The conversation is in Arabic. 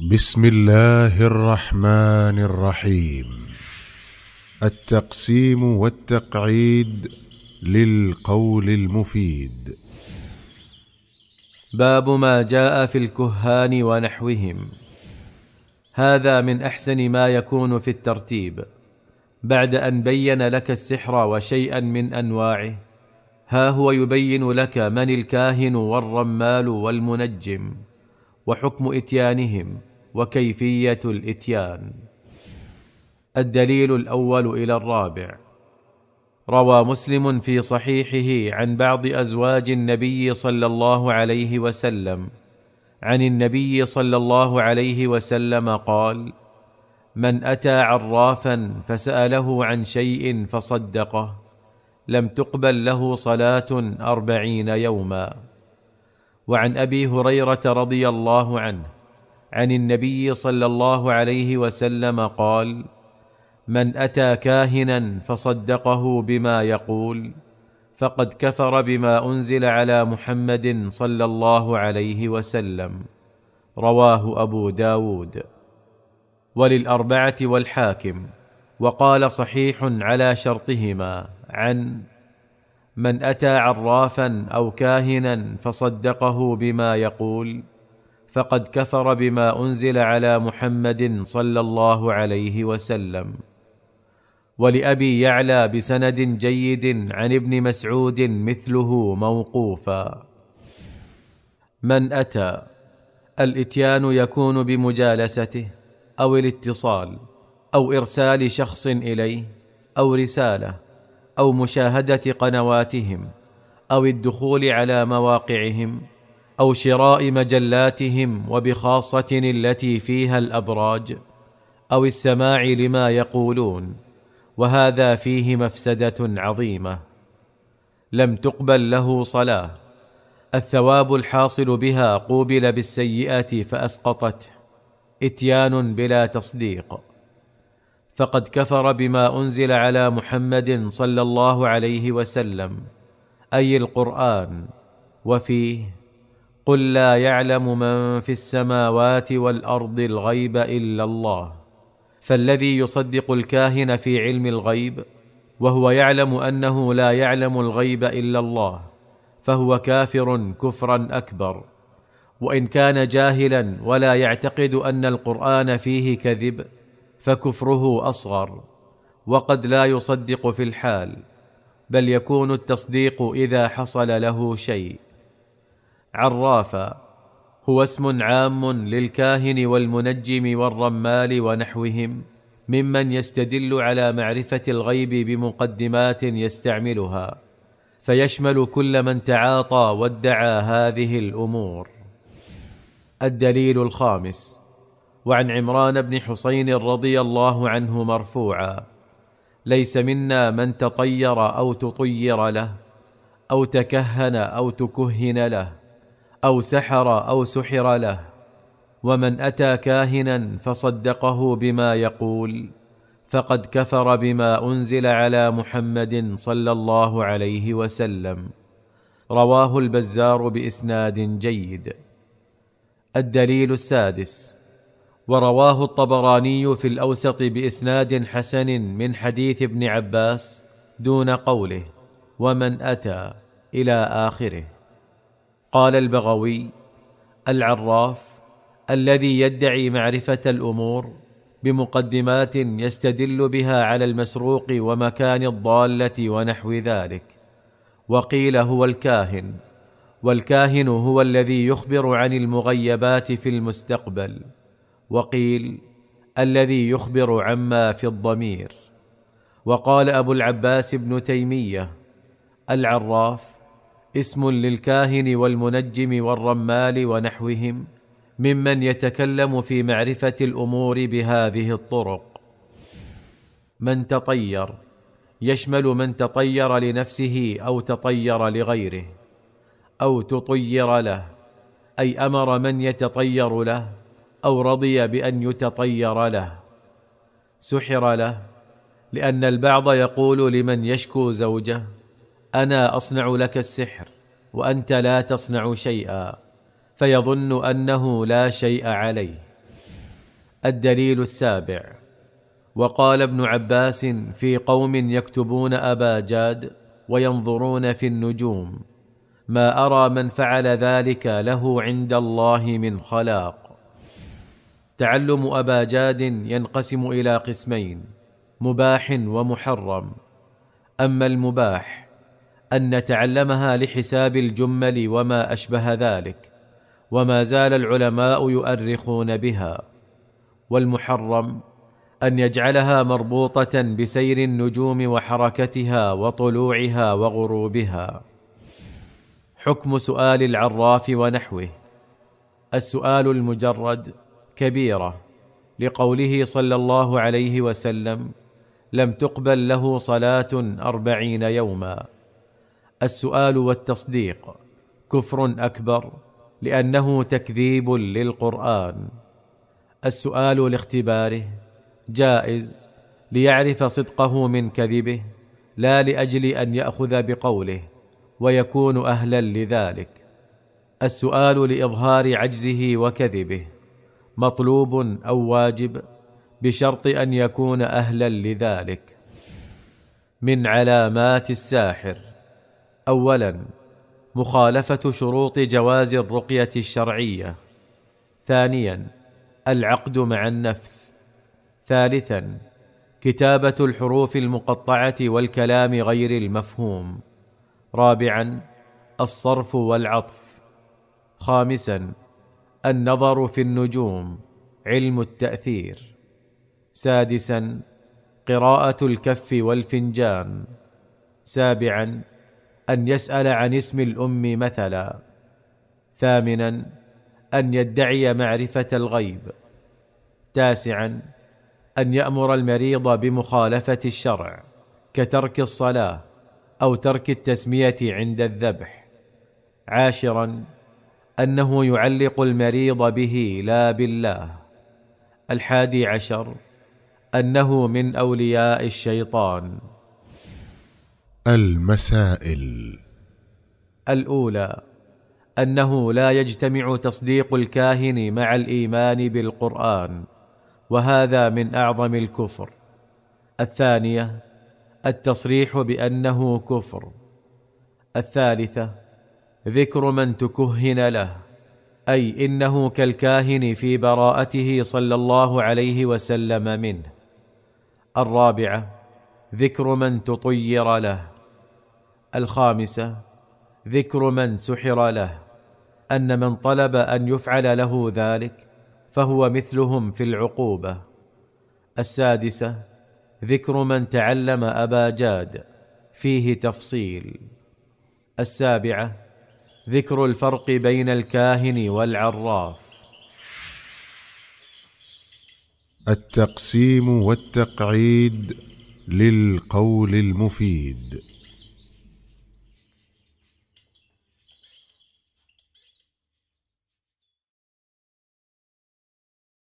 بسم الله الرحمن الرحيم التقسيم والتقعيد للقول المفيد باب ما جاء في الكهان ونحوهم هذا من احسن ما يكون في الترتيب بعد ان بين لك السحر وشيئا من انواعه ها هو يبين لك من الكاهن والرمال والمنجم وحكم اتيانهم وكيفيه الاتيان الدليل الاول الى الرابع روى مسلم في صحيحه عن بعض ازواج النبي صلى الله عليه وسلم عن النبي صلى الله عليه وسلم قال من اتى عرافا فساله عن شيء فصدقه لم تقبل له صلاه اربعين يوما وعن ابي هريره رضي الله عنه عن النبي صلى الله عليه وسلم قال من اتى كاهنا فصدقه بما يقول فقد كفر بما انزل على محمد صلى الله عليه وسلم رواه ابو داود وللاربعه والحاكم وقال صحيح على شرطهما عن من اتى عرافا او كاهنا فصدقه بما يقول فقد كفر بما انزل على محمد صلى الله عليه وسلم ولابي يعلى بسند جيد عن ابن مسعود مثله موقوفا من اتى الاتيان يكون بمجالسته او الاتصال او ارسال شخص اليه او رساله او مشاهده قنواتهم او الدخول على مواقعهم او شراء مجلاتهم وبخاصه التي فيها الابراج او السماع لما يقولون وهذا فيه مفسده عظيمه لم تقبل له صلاه الثواب الحاصل بها قوبل بالسيئه فاسقطته اتيان بلا تصديق فقد كفر بما انزل على محمد صلى الله عليه وسلم اي القران وفيه قل لا يعلم من في السماوات والارض الغيب الا الله فالذي يصدق الكاهن في علم الغيب وهو يعلم انه لا يعلم الغيب الا الله فهو كافر كفرا اكبر وان كان جاهلا ولا يعتقد ان القران فيه كذب فكفره اصغر وقد لا يصدق في الحال بل يكون التصديق اذا حصل له شيء عرافا هو اسم عام للكاهن والمنجم والرمال ونحوهم ممن يستدل على معرفه الغيب بمقدمات يستعملها فيشمل كل من تعاطى وادعى هذه الامور الدليل الخامس وعن عمران بن حسين رضي الله عنه مرفوعا ليس منا من تطير او تطير له او تكهن او تكهن له او سحر او سحر له ومن اتى كاهنا فصدقه بما يقول فقد كفر بما انزل على محمد صلى الله عليه وسلم رواه البزار باسناد جيد الدليل السادس ورواه الطبراني في الاوسط باسناد حسن من حديث ابن عباس دون قوله ومن اتى الى اخره قال البغوي العراف الذي يدعي معرفه الامور بمقدمات يستدل بها على المسروق ومكان الضاله ونحو ذلك وقيل هو الكاهن والكاهن هو الذي يخبر عن المغيبات في المستقبل وقيل الذي يخبر عما في الضمير وقال ابو العباس بن تيميه العراف اسم للكاهن والمنجم والرمال ونحوهم ممن يتكلم في معرفه الامور بهذه الطرق من تطير يشمل من تطير لنفسه او تطير لغيره او تطير له اي امر من يتطير له او رضي بان يتطير له سحر له لان البعض يقول لمن يشكو زوجه انا اصنع لك السحر وانت لا تصنع شيئا فيظن انه لا شيء عليه الدليل السابع وقال ابن عباس في قوم يكتبون ابا جاد وينظرون في النجوم ما ارى من فعل ذلك له عند الله من خلاق تعلم ابا جاد ينقسم الى قسمين مباح ومحرم اما المباح ان نتعلمها لحساب الجمل وما اشبه ذلك وما زال العلماء يؤرخون بها والمحرم ان يجعلها مربوطه بسير النجوم وحركتها وطلوعها وغروبها حكم سؤال العراف ونحوه السؤال المجرد كبيره لقوله صلى الله عليه وسلم لم تقبل له صلاه اربعين يوما السؤال والتصديق كفر اكبر لانه تكذيب للقران السؤال لاختباره جائز ليعرف صدقه من كذبه لا لاجل ان ياخذ بقوله ويكون اهلا لذلك السؤال لاظهار عجزه وكذبه مطلوب او واجب بشرط ان يكون اهلا لذلك من علامات الساحر اولا مخالفه شروط جواز الرقيه الشرعيه ثانيا العقد مع النفث ثالثا كتابه الحروف المقطعه والكلام غير المفهوم رابعا الصرف والعطف خامسا النظر في النجوم علم التاثير سادسا قراءه الكف والفنجان سابعا ان يسال عن اسم الام مثلا ثامنا ان يدعي معرفه الغيب تاسعا ان يامر المريض بمخالفه الشرع كترك الصلاه او ترك التسميه عند الذبح عاشرا انه يعلق المريض به لا بالله الحادي عشر انه من اولياء الشيطان المسائل الاولى انه لا يجتمع تصديق الكاهن مع الايمان بالقران وهذا من اعظم الكفر الثانيه التصريح بانه كفر الثالثه ذكر من تكهن له اي انه كالكاهن في براءته صلى الله عليه وسلم منه الرابعه ذكر من تطير له الخامسه ذكر من سحر له ان من طلب ان يفعل له ذلك فهو مثلهم في العقوبه السادسه ذكر من تعلم ابا جاد فيه تفصيل السابعه ذكر الفرق بين الكاهن والعراف التقسيم والتقعيد للقول المفيد